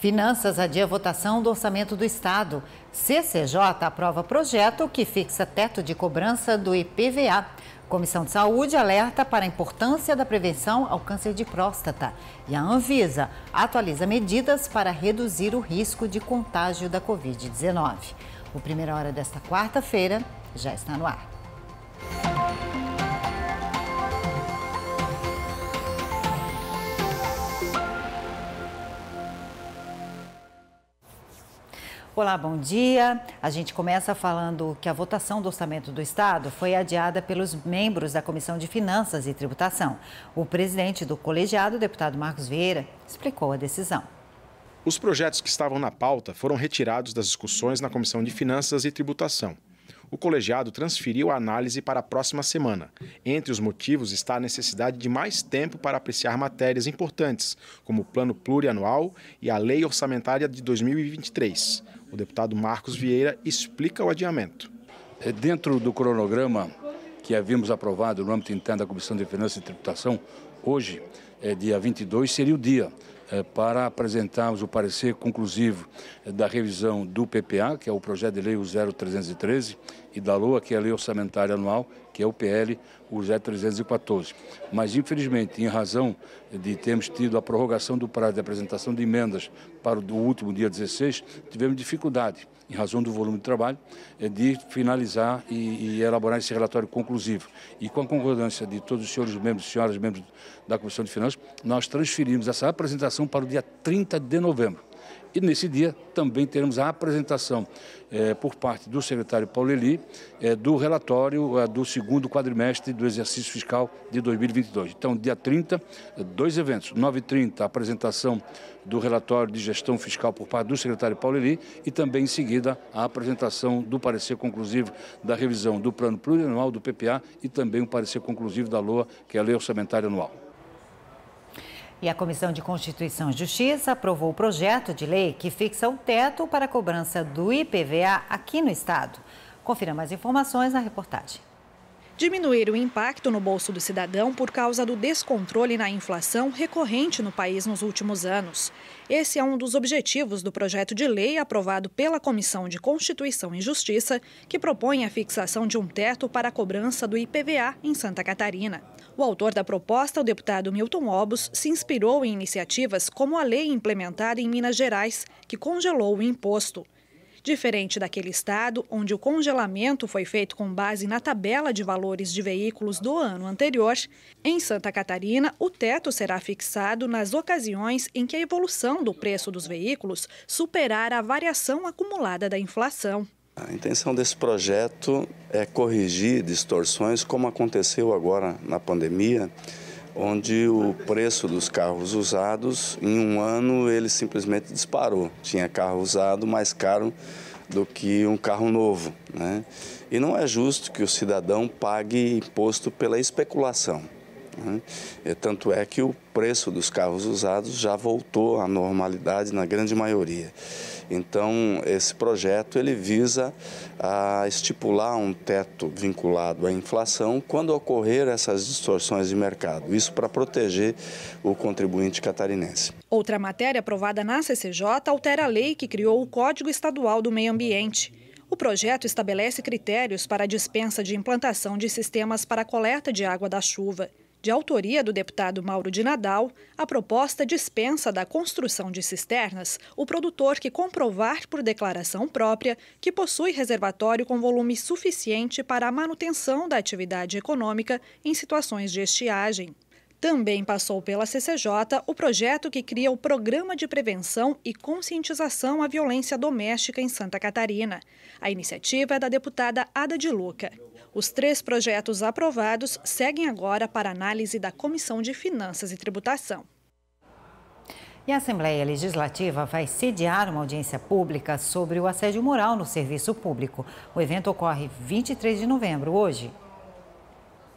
Finanças adia votação do orçamento do Estado. CCJ aprova projeto que fixa teto de cobrança do IPVA. Comissão de Saúde alerta para a importância da prevenção ao câncer de próstata. E a Anvisa atualiza medidas para reduzir o risco de contágio da Covid-19. O Primeira Hora desta quarta-feira já está no ar. Olá, bom dia. A gente começa falando que a votação do orçamento do Estado foi adiada pelos membros da Comissão de Finanças e Tributação. O presidente do colegiado, deputado Marcos Vieira, explicou a decisão. Os projetos que estavam na pauta foram retirados das discussões na Comissão de Finanças e Tributação. O colegiado transferiu a análise para a próxima semana. Entre os motivos está a necessidade de mais tempo para apreciar matérias importantes, como o Plano Plurianual e a Lei Orçamentária de 2023. O deputado Marcos Vieira explica o adiamento. É dentro do cronograma que havíamos aprovado no âmbito interno da Comissão de Finanças e Tributação, hoje, é, dia 22, seria o dia é, para apresentarmos o parecer conclusivo é, da revisão do PPA, que é o projeto de lei 0313, e da LOA, que é a Lei Orçamentária Anual, que é o PL, o Z314. Mas, infelizmente, em razão de termos tido a prorrogação do prazo de apresentação de emendas para o último dia 16, tivemos dificuldade, em razão do volume de trabalho, eh, de finalizar e, e elaborar esse relatório conclusivo. E com a concordância de todos os senhores membros e senhoras membros da Comissão de Finanças, nós transferimos essa apresentação para o dia 30 de novembro. E nesse dia também teremos a apresentação é, por parte do secretário Paulo Eli é, do relatório é, do segundo quadrimestre do exercício fiscal de 2022. Então, dia 30, dois eventos. 9h30, a apresentação do relatório de gestão fiscal por parte do secretário Paulo Eli e também em seguida a apresentação do parecer conclusivo da revisão do plano plurianual do PPA e também o parecer conclusivo da LOA, que é a Lei Orçamentária Anual. E a Comissão de Constituição e Justiça aprovou o projeto de lei que fixa um teto para a cobrança do IPVA aqui no Estado. Confira mais informações na reportagem. Diminuir o impacto no bolso do cidadão por causa do descontrole na inflação recorrente no país nos últimos anos. Esse é um dos objetivos do projeto de lei aprovado pela Comissão de Constituição e Justiça, que propõe a fixação de um teto para a cobrança do IPVA em Santa Catarina. O autor da proposta, o deputado Milton Obos, se inspirou em iniciativas como a lei implementada em Minas Gerais, que congelou o imposto. Diferente daquele estado, onde o congelamento foi feito com base na tabela de valores de veículos do ano anterior, em Santa Catarina, o teto será fixado nas ocasiões em que a evolução do preço dos veículos superar a variação acumulada da inflação. A intenção desse projeto é corrigir distorções, como aconteceu agora na pandemia, onde o preço dos carros usados, em um ano, ele simplesmente disparou. Tinha carro usado mais caro do que um carro novo. Né? E não é justo que o cidadão pague imposto pela especulação. Né? Tanto é que o preço dos carros usados já voltou à normalidade na grande maioria. Então, esse projeto ele visa a ah, estipular um teto vinculado à inflação quando ocorrer essas distorções de mercado. Isso para proteger o contribuinte catarinense. Outra matéria aprovada na CCJ altera a lei que criou o Código Estadual do Meio Ambiente. O projeto estabelece critérios para a dispensa de implantação de sistemas para coleta de água da chuva. De autoria do deputado Mauro de Nadal, a proposta dispensa da construção de cisternas o produtor que comprovar por declaração própria que possui reservatório com volume suficiente para a manutenção da atividade econômica em situações de estiagem. Também passou pela CCJ o projeto que cria o Programa de Prevenção e Conscientização à Violência Doméstica em Santa Catarina. A iniciativa é da deputada Ada de Luca. Os três projetos aprovados seguem agora para análise da Comissão de Finanças e Tributação. E a Assembleia Legislativa vai sediar uma audiência pública sobre o assédio moral no serviço público. O evento ocorre 23 de novembro, hoje.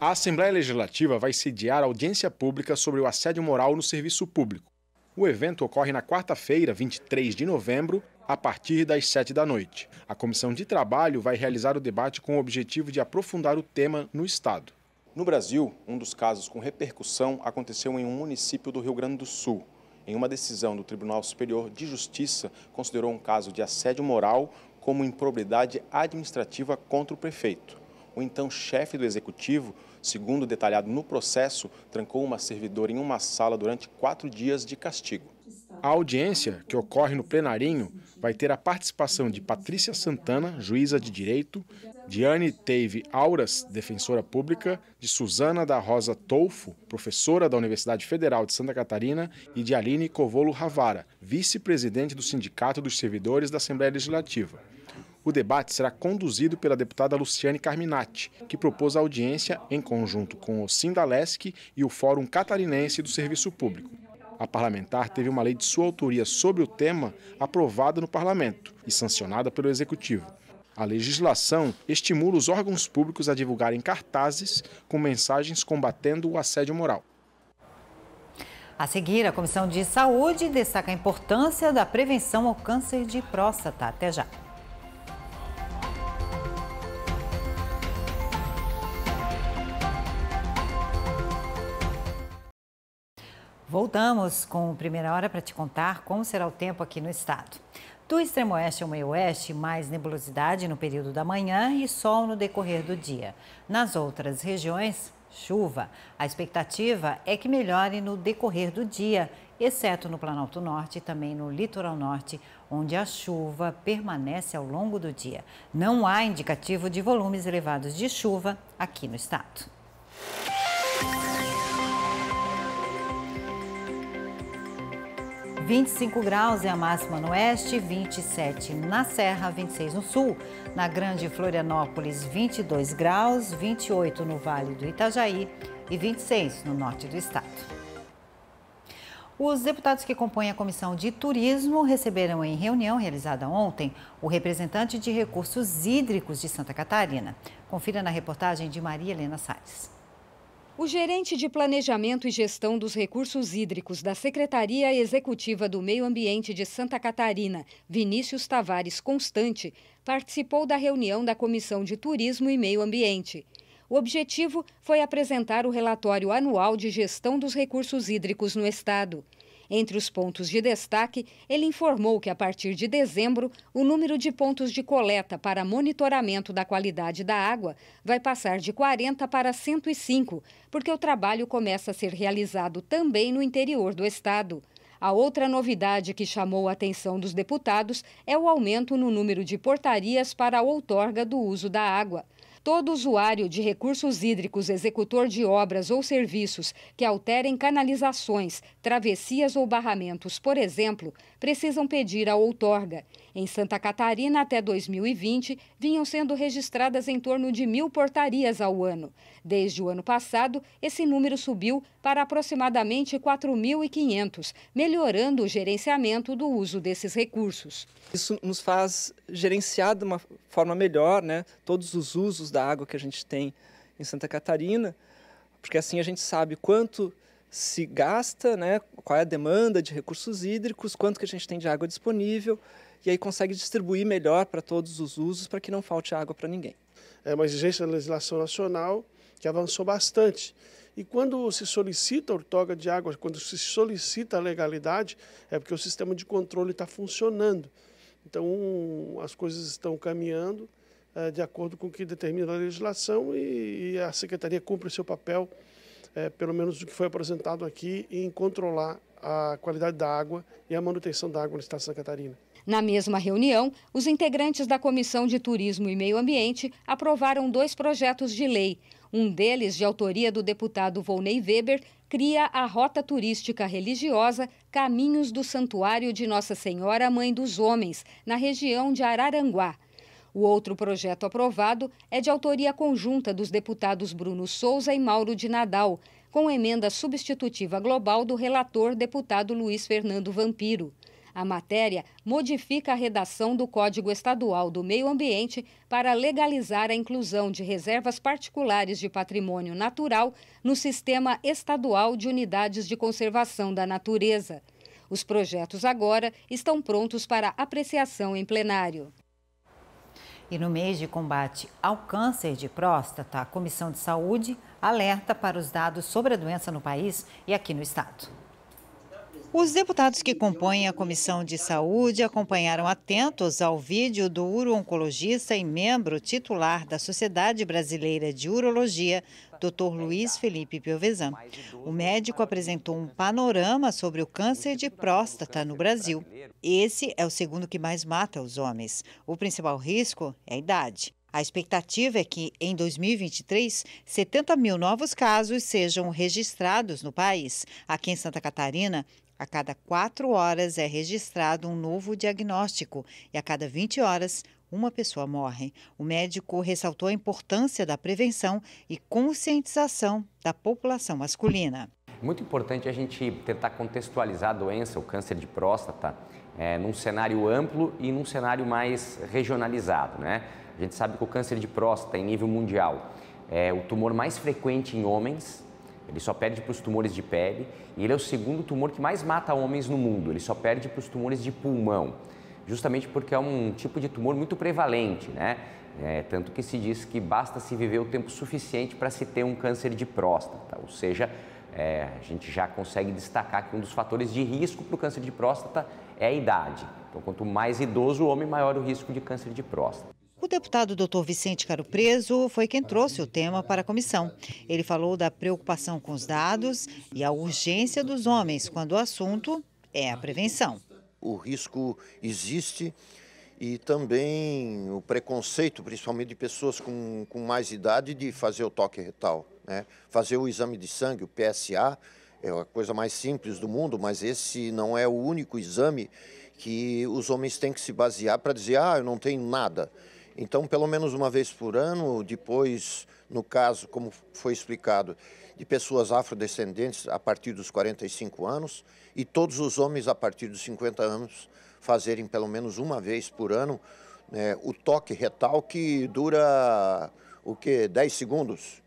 A Assembleia Legislativa vai sediar audiência pública sobre o assédio moral no serviço público. O evento ocorre na quarta-feira, 23 de novembro, a partir das 7 da noite. A Comissão de Trabalho vai realizar o debate com o objetivo de aprofundar o tema no Estado. No Brasil, um dos casos com repercussão aconteceu em um município do Rio Grande do Sul. Em uma decisão do Tribunal Superior de Justiça, considerou um caso de assédio moral como improbidade administrativa contra o prefeito. O então chefe do executivo, segundo detalhado no processo, trancou uma servidora em uma sala durante quatro dias de castigo. A audiência, que ocorre no plenarinho, vai ter a participação de Patrícia Santana, juíza de direito, Diane Teve Auras, defensora pública, de Suzana da Rosa Tolfo, professora da Universidade Federal de Santa Catarina, e de Aline Covolo Ravara, vice-presidente do Sindicato dos Servidores da Assembleia Legislativa. O debate será conduzido pela deputada Luciane Carminati, que propôs a audiência em conjunto com o Sindalesc e o Fórum Catarinense do Serviço Público. A parlamentar teve uma lei de sua autoria sobre o tema aprovada no parlamento e sancionada pelo executivo. A legislação estimula os órgãos públicos a divulgarem cartazes com mensagens combatendo o assédio moral. A seguir, a Comissão de Saúde destaca a importância da prevenção ao câncer de próstata. Até já. Voltamos com Primeira Hora para te contar como será o tempo aqui no estado. Do extremo oeste ao meio oeste, mais nebulosidade no período da manhã e sol no decorrer do dia. Nas outras regiões, chuva. A expectativa é que melhore no decorrer do dia, exceto no Planalto Norte e também no Litoral Norte, onde a chuva permanece ao longo do dia. Não há indicativo de volumes elevados de chuva aqui no estado. 25 graus é a máxima no oeste, 27 na Serra, 26 no sul. Na Grande Florianópolis, 22 graus, 28 no Vale do Itajaí e 26 no norte do estado. Os deputados que compõem a Comissão de Turismo receberam em reunião realizada ontem o representante de recursos hídricos de Santa Catarina. Confira na reportagem de Maria Helena Salles. O gerente de Planejamento e Gestão dos Recursos Hídricos da Secretaria Executiva do Meio Ambiente de Santa Catarina, Vinícius Tavares Constante, participou da reunião da Comissão de Turismo e Meio Ambiente. O objetivo foi apresentar o relatório anual de gestão dos recursos hídricos no Estado. Entre os pontos de destaque, ele informou que a partir de dezembro, o número de pontos de coleta para monitoramento da qualidade da água vai passar de 40 para 105, porque o trabalho começa a ser realizado também no interior do estado. A outra novidade que chamou a atenção dos deputados é o aumento no número de portarias para a outorga do uso da água. Todo usuário de recursos hídricos, executor de obras ou serviços que alterem canalizações, travessias ou barramentos, por exemplo, precisam pedir a outorga. Em Santa Catarina, até 2020, vinham sendo registradas em torno de mil portarias ao ano. Desde o ano passado, esse número subiu para aproximadamente 4.500, melhorando o gerenciamento do uso desses recursos. Isso nos faz gerenciar de uma forma melhor né, todos os usos da água que a gente tem em Santa Catarina, porque assim a gente sabe quanto se gasta, né, qual é a demanda de recursos hídricos, quanto que a gente tem de água disponível e aí consegue distribuir melhor para todos os usos para que não falte água para ninguém. É uma exigência da legislação nacional que avançou bastante. E quando se solicita a ortoga de água, quando se solicita a legalidade, é porque o sistema de controle está funcionando. Então, um, as coisas estão caminhando é, de acordo com o que determina a legislação e, e a Secretaria cumpre o seu papel, é, pelo menos o que foi apresentado aqui, em controlar a qualidade da água e a manutenção da água no Estado de Santa Catarina. Na mesma reunião, os integrantes da Comissão de Turismo e Meio Ambiente aprovaram dois projetos de lei. Um deles, de autoria do deputado Volney Weber, cria a rota turística religiosa Caminhos do Santuário de Nossa Senhora Mãe dos Homens, na região de Araranguá. O outro projeto aprovado é de autoria conjunta dos deputados Bruno Souza e Mauro de Nadal, com emenda substitutiva global do relator deputado Luiz Fernando Vampiro. A matéria modifica a redação do Código Estadual do Meio Ambiente para legalizar a inclusão de reservas particulares de patrimônio natural no Sistema Estadual de Unidades de Conservação da Natureza. Os projetos agora estão prontos para apreciação em plenário. E no mês de combate ao câncer de próstata, a Comissão de Saúde alerta para os dados sobre a doença no país e aqui no estado. Os deputados que compõem a Comissão de Saúde acompanharam atentos ao vídeo do uro-oncologista e membro titular da Sociedade Brasileira de Urologia, Dr. Luiz Felipe Piovesan. O médico apresentou um panorama sobre o câncer de próstata no Brasil. Esse é o segundo que mais mata os homens. O principal risco é a idade. A expectativa é que, em 2023, 70 mil novos casos sejam registrados no país. Aqui em Santa Catarina, a cada quatro horas é registrado um novo diagnóstico e a cada 20 horas, uma pessoa morre. O médico ressaltou a importância da prevenção e conscientização da população masculina. Muito importante a gente tentar contextualizar a doença, o câncer de próstata, é, num cenário amplo e num cenário mais regionalizado. Né? A gente sabe que o câncer de próstata, em nível mundial, é o tumor mais frequente em homens ele só perde para os tumores de pele e ele é o segundo tumor que mais mata homens no mundo. Ele só perde para os tumores de pulmão, justamente porque é um tipo de tumor muito prevalente, né? É, tanto que se diz que basta se viver o tempo suficiente para se ter um câncer de próstata, ou seja, é, a gente já consegue destacar que um dos fatores de risco para o câncer de próstata é a idade. Então, quanto mais idoso o homem, maior o risco de câncer de próstata. O deputado Dr. Vicente Caro Preso foi quem trouxe o tema para a comissão. Ele falou da preocupação com os dados e a urgência dos homens quando o assunto é a prevenção. O risco existe e também o preconceito, principalmente de pessoas com, com mais idade, de fazer o toque retal. Né? Fazer o exame de sangue, o PSA, é a coisa mais simples do mundo, mas esse não é o único exame que os homens têm que se basear para dizer, ah, eu não tenho nada. Então, pelo menos uma vez por ano, depois, no caso, como foi explicado, de pessoas afrodescendentes a partir dos 45 anos e todos os homens a partir dos 50 anos fazerem pelo menos uma vez por ano né, o toque retal que dura o que 10 segundos.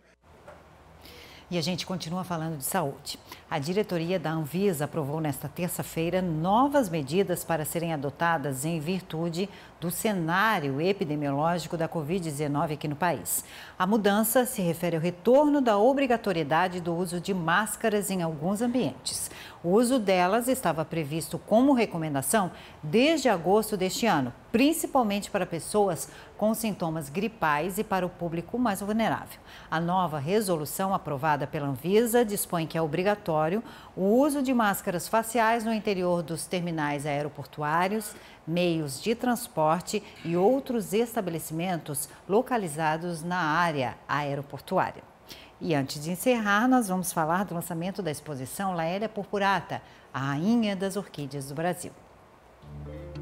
E a gente continua falando de saúde. A diretoria da Anvisa aprovou nesta terça-feira novas medidas para serem adotadas em virtude do cenário epidemiológico da Covid-19 aqui no país. A mudança se refere ao retorno da obrigatoriedade do uso de máscaras em alguns ambientes. O uso delas estava previsto como recomendação desde agosto deste ano, principalmente para pessoas com sintomas gripais e para o público mais vulnerável. A nova resolução aprovada pela Anvisa dispõe que é obrigatório obrigatório o uso de máscaras faciais no interior dos terminais aeroportuários, meios de transporte e outros estabelecimentos localizados na área aeroportuária. E antes de encerrar, nós vamos falar do lançamento da exposição Laélia Purpurata, a rainha das orquídeas do Brasil.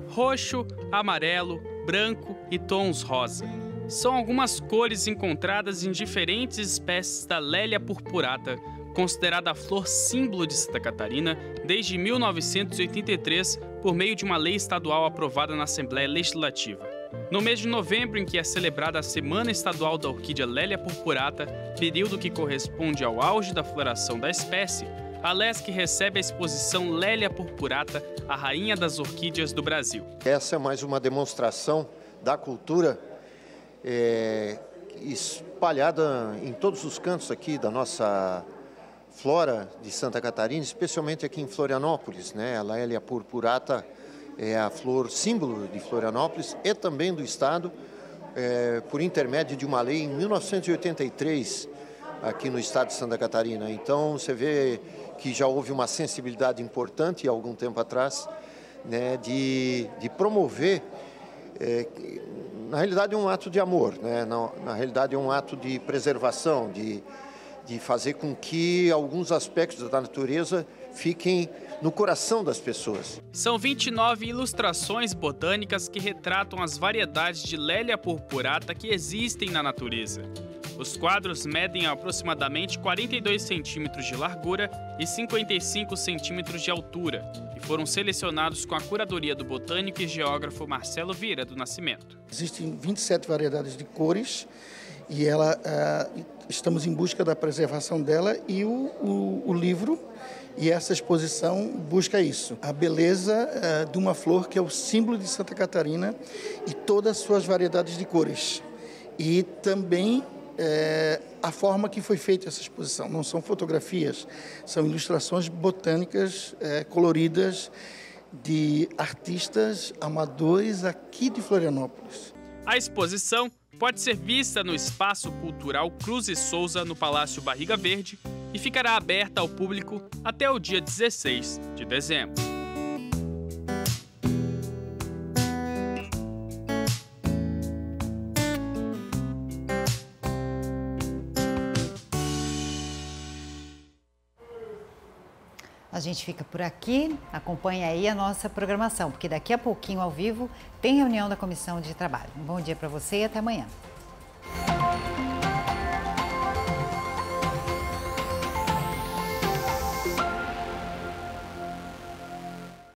Roxo, amarelo, branco e tons rosa. São algumas cores encontradas em diferentes espécies da Lélia purpurata, considerada a flor símbolo de Santa Catarina desde 1983 por meio de uma lei estadual aprovada na Assembleia Legislativa. No mês de novembro, em que é celebrada a Semana Estadual da Orquídea Lélia Purpurata, período que corresponde ao auge da floração da espécie, a LESC recebe a exposição Lélia Purpurata, a rainha das orquídeas do Brasil. Essa é mais uma demonstração da cultura é, espalhada em todos os cantos aqui da nossa flora de Santa Catarina, especialmente aqui em Florianópolis, né? A Laélia purpurata é a flor símbolo de Florianópolis e também do estado, é, por intermédio de uma lei em 1983 aqui no estado de Santa Catarina. Então você vê que já houve uma sensibilidade importante há algum tempo atrás, né, de, de promover é, na realidade é um ato de amor, né? na, na realidade é um ato de preservação, de de fazer com que alguns aspectos da natureza fiquem no coração das pessoas. São 29 ilustrações botânicas que retratam as variedades de Lélia purpurata que existem na natureza. Os quadros medem aproximadamente 42 centímetros de largura e 55 centímetros de altura e foram selecionados com a curadoria do botânico e geógrafo Marcelo Vieira do Nascimento. Existem 27 variedades de cores e ela uh, estamos em busca da preservação dela e o, o, o, livro e essa exposição busca isso a beleza uh, de uma flor que é o símbolo de Santa Catarina e todas as suas variedades de cores e também eh, a forma que foi feita essa exposição não são fotografias são ilustrações botânicas eh, coloridas de artistas amadores aqui de Florianópolis a exposição pode ser vista no Espaço Cultural Cruz e Souza, no Palácio Barriga Verde, e ficará aberta ao público até o dia 16 de dezembro. A gente fica por aqui, acompanha aí a nossa programação, porque daqui a pouquinho ao vivo tem reunião da Comissão de Trabalho. Um bom dia para você e até amanhã.